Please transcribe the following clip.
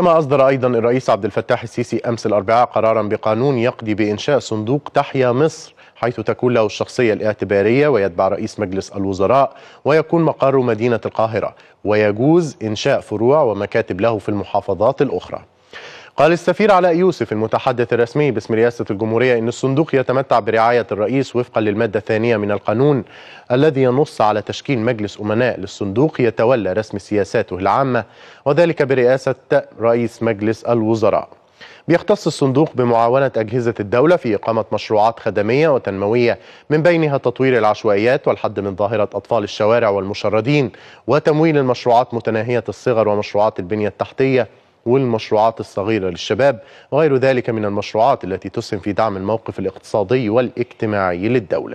كما أصدر أيضا الرئيس عبد الفتاح السيسي أمس الأربعاء قرارا بقانون يقضي بإنشاء صندوق تحيا مصر حيث تكون له الشخصية الاعتبارية ويتبع رئيس مجلس الوزراء ويكون مقر مدينة القاهرة ويجوز إنشاء فروع ومكاتب له في المحافظات الأخرى قال السفير علاء يوسف المتحدث الرسمي باسم رئاسة الجمهورية أن الصندوق يتمتع برعاية الرئيس وفقا للمادة الثانية من القانون الذي ينص على تشكيل مجلس أمناء للصندوق يتولى رسم سياساته العامة وذلك برئاسة رئيس مجلس الوزراء بيختص الصندوق بمعاونة أجهزة الدولة في إقامة مشروعات خدمية وتنموية من بينها تطوير العشوائيات والحد من ظاهرة أطفال الشوارع والمشردين وتمويل المشروعات متناهية الصغر ومشروعات البنية التحتية والمشروعات الصغيرة للشباب وغير ذلك من المشروعات التي تسهم في دعم الموقف الاقتصادي والاجتماعي للدولة